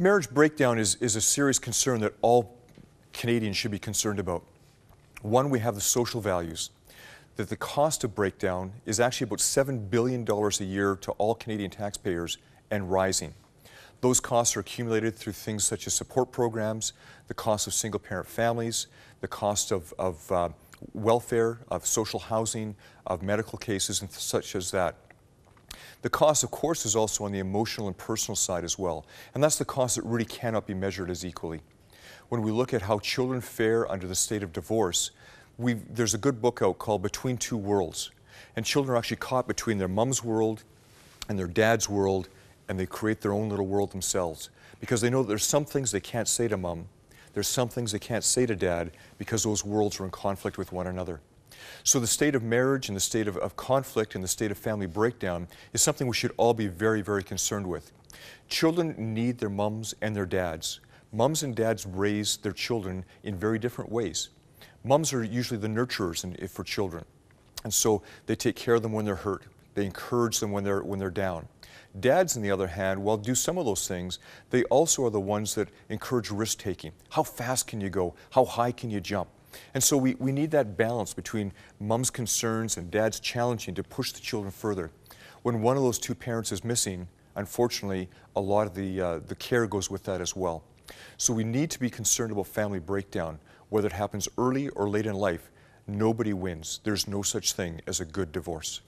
Marriage breakdown is, is a serious concern that all Canadians should be concerned about. One, we have the social values, that the cost of breakdown is actually about $7 billion a year to all Canadian taxpayers and rising. Those costs are accumulated through things such as support programs, the cost of single parent families, the cost of, of uh, welfare, of social housing, of medical cases, and such as that. The cost, of course, is also on the emotional and personal side as well. And that's the cost that really cannot be measured as equally. When we look at how children fare under the state of divorce, there's a good book out called Between Two Worlds. And children are actually caught between their mom's world and their dad's world, and they create their own little world themselves because they know that there's some things they can't say to mom, there's some things they can't say to dad because those worlds are in conflict with one another. So the state of marriage and the state of, of conflict and the state of family breakdown is something we should all be very, very concerned with. Children need their mums and their dads. Mums and dads raise their children in very different ways. Mums are usually the nurturers in, for children. And so they take care of them when they're hurt. They encourage them when they're, when they're down. Dads, on the other hand, while do some of those things, they also are the ones that encourage risk taking. How fast can you go? How high can you jump? And so we, we need that balance between mom's concerns and dad's challenging to push the children further. When one of those two parents is missing, unfortunately, a lot of the, uh, the care goes with that as well. So we need to be concerned about family breakdown, whether it happens early or late in life. Nobody wins. There's no such thing as a good divorce.